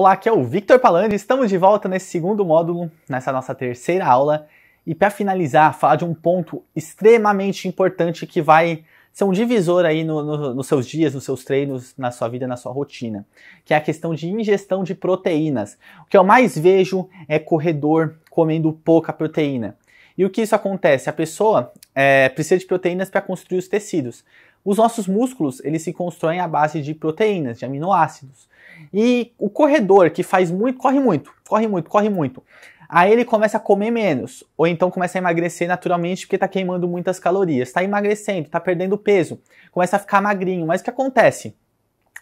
Olá, aqui é o Victor Palandre. estamos de volta nesse segundo módulo, nessa nossa terceira aula. E para finalizar, falar de um ponto extremamente importante que vai ser um divisor aí no, no, nos seus dias, nos seus treinos, na sua vida, na sua rotina, que é a questão de ingestão de proteínas. O que eu mais vejo é corredor comendo pouca proteína. E o que isso acontece? A pessoa é, precisa de proteínas para construir os tecidos. Os nossos músculos, eles se constroem à base de proteínas, de aminoácidos. E o corredor que faz muito, corre muito, corre muito, corre muito. Aí ele começa a comer menos, ou então começa a emagrecer naturalmente porque está queimando muitas calorias, está emagrecendo, está perdendo peso, começa a ficar magrinho. Mas o que acontece?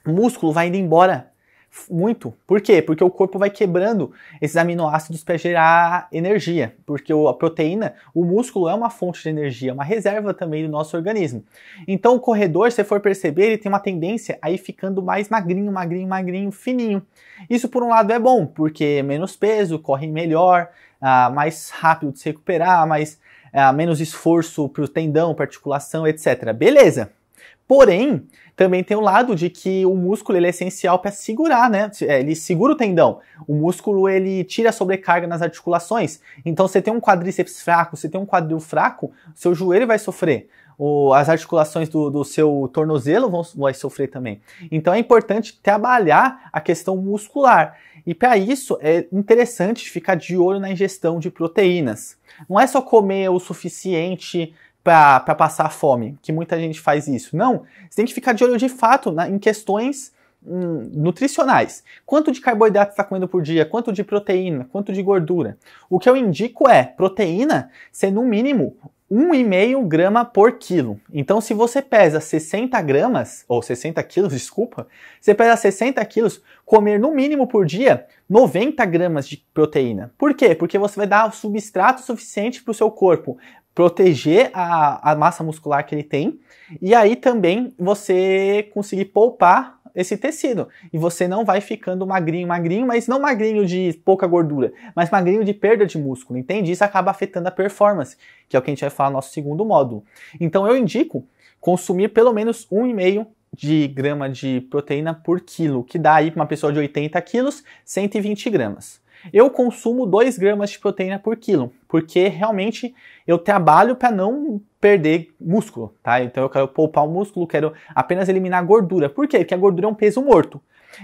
O músculo vai indo embora muito. Por quê? Porque o corpo vai quebrando esses aminoácidos para gerar energia. Porque a proteína, o músculo é uma fonte de energia, uma reserva também do nosso organismo. Então o corredor, se for perceber, ele tem uma tendência a ir ficando mais magrinho, magrinho, magrinho, fininho. Isso por um lado é bom, porque menos peso, corre melhor, ah, mais rápido de se recuperar, mais, ah, menos esforço para o tendão, para articulação, etc. Beleza. Porém, também tem o lado de que o músculo ele é essencial para segurar, né? É, ele segura o tendão. O músculo ele tira a sobrecarga nas articulações. Então, você tem um quadríceps fraco, você tem um quadril fraco, seu joelho vai sofrer. O, as articulações do, do, seu tornozelo vão vai sofrer também. Então é importante trabalhar a questão muscular. E para isso é interessante ficar de olho na ingestão de proteínas. Não é só comer o suficiente para passar fome, que muita gente faz isso. Não, você tem que ficar de olho de fato na, em questões hum, nutricionais. Quanto de carboidrato você está comendo por dia? Quanto de proteína? Quanto de gordura? O que eu indico é proteína ser no mínimo 1,5 grama por quilo. Então, se você pesa 60 gramas, ou 60 quilos, desculpa, você pesa 60 quilos, comer no mínimo por dia 90 gramas de proteína. Por quê? Porque você vai dar o substrato suficiente para o seu corpo proteger a, a massa muscular que ele tem e aí também você conseguir poupar esse tecido. E você não vai ficando magrinho, magrinho, mas não magrinho de pouca gordura, mas magrinho de perda de músculo, entende? Isso acaba afetando a performance, que é o que a gente vai falar no nosso segundo módulo. Então eu indico consumir pelo menos 1,5 de grama de proteína por quilo, que dá aí para uma pessoa de 80 quilos, 120 gramas. Eu consumo 2 gramas de proteína por quilo, porque realmente eu trabalho para não perder músculo, tá? Então eu quero poupar o músculo, quero apenas eliminar gordura. Por quê? Porque a gordura é um peso morto.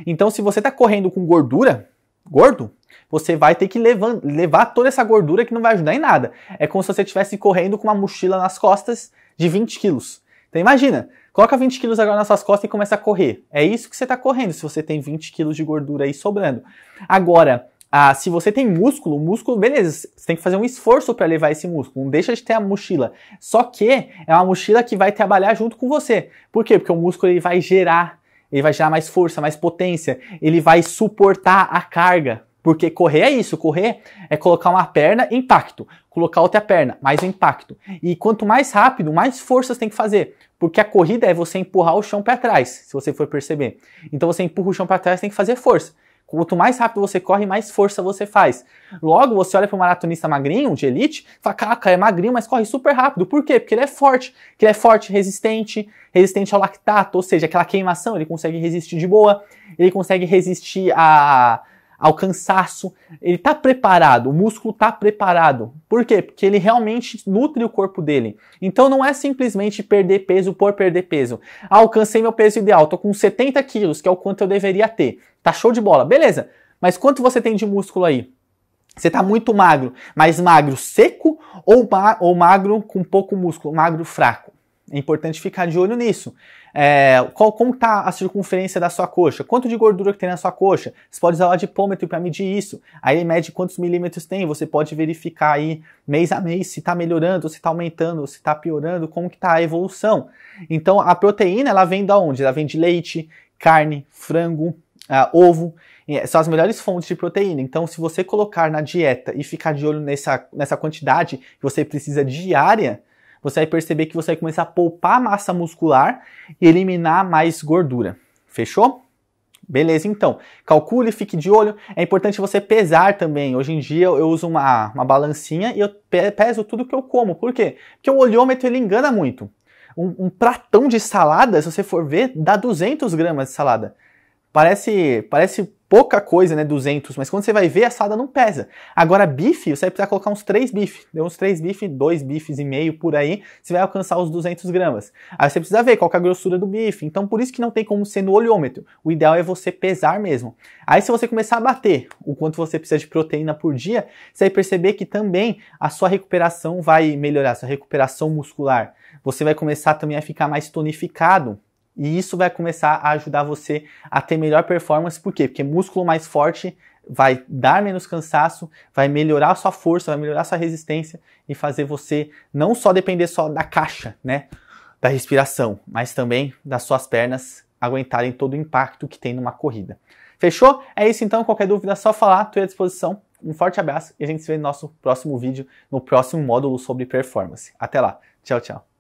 Então se você está correndo com gordura, gordo, você vai ter que levar, levar toda essa gordura que não vai ajudar em nada. É como se você estivesse correndo com uma mochila nas costas de 20 quilos. Então imagina, coloca 20 quilos agora nas suas costas e começa a correr. É isso que você está correndo se você tem 20 quilos de gordura aí sobrando. Agora, ah, se você tem músculo, músculo, beleza, você tem que fazer um esforço para levar esse músculo, não deixa de ter a mochila. Só que é uma mochila que vai trabalhar junto com você. Por quê? Porque o músculo ele vai gerar, ele vai gerar mais força, mais potência, ele vai suportar a carga. Porque correr é isso, correr é colocar uma perna, impacto. Colocar outra perna, mais impacto. E quanto mais rápido, mais forças tem que fazer. Porque a corrida é você empurrar o chão para trás, se você for perceber. Então você empurra o chão para trás, tem que fazer força. Quanto mais rápido você corre, mais força você faz. Logo, você olha para um maratonista magrinho, de elite, e fala, caraca, é magrinho, mas corre super rápido. Por quê? Porque ele é forte. Que ele é forte, resistente, resistente ao lactato, ou seja, aquela queimação, ele consegue resistir de boa, ele consegue resistir a ao cansaço. Ele está preparado, o músculo está preparado. Por quê? Porque ele realmente nutre o corpo dele. Então não é simplesmente perder peso por perder peso. Ah, alcancei meu peso ideal, tô com 70 quilos, que é o quanto eu deveria ter. Tá show de bola, beleza. Mas quanto você tem de músculo aí? Você tá muito magro, mas magro seco ou, ma ou magro com pouco músculo, magro fraco? É importante ficar de olho nisso. É, qual, como está a circunferência da sua coxa? Quanto de gordura que tem na sua coxa? Você pode usar o adipômetro para medir isso. Aí ele mede quantos milímetros tem. Você pode verificar aí mês a mês se está melhorando, se está aumentando, se está piorando, como que está a evolução. Então a proteína ela vem da onde? Ela vem de leite, carne, frango, ah, ovo, são as melhores fontes de proteína. Então, se você colocar na dieta e ficar de olho nessa, nessa quantidade que você precisa diária, você vai perceber que você vai começar a poupar massa muscular e eliminar mais gordura. Fechou? Beleza, então, calcule, fique de olho. É importante você pesar também. Hoje em dia eu uso uma, uma balancinha e eu peso tudo que eu como. Por quê? Porque o olhômetro ele engana muito. Um, um pratão de salada, se você for ver, dá 200 gramas de salada. Parece, parece pouca coisa, né, 200, mas quando você vai ver, a assada não pesa. Agora, bife, você vai precisar colocar uns 3 bife, deu uns 3 bife, 2 bifes e meio por aí, você vai alcançar os 200 gramas. Aí você precisa ver qual é a grossura do bife, então por isso que não tem como ser no olhômetro. O ideal é você pesar mesmo. Aí se você começar a bater o quanto você precisa de proteína por dia, você vai perceber que também a sua recuperação vai melhorar, sua recuperação muscular. Você vai começar também a ficar mais tonificado, e isso vai começar a ajudar você a ter melhor performance, por quê? Porque músculo mais forte vai dar menos cansaço, vai melhorar a sua força, vai melhorar a sua resistência e fazer você não só depender só da caixa, né, da respiração, mas também das suas pernas aguentarem todo o impacto que tem numa corrida. Fechou? É isso então, qualquer dúvida é só falar, estou à disposição. Um forte abraço e a gente se vê no nosso próximo vídeo, no próximo módulo sobre performance. Até lá. Tchau, tchau.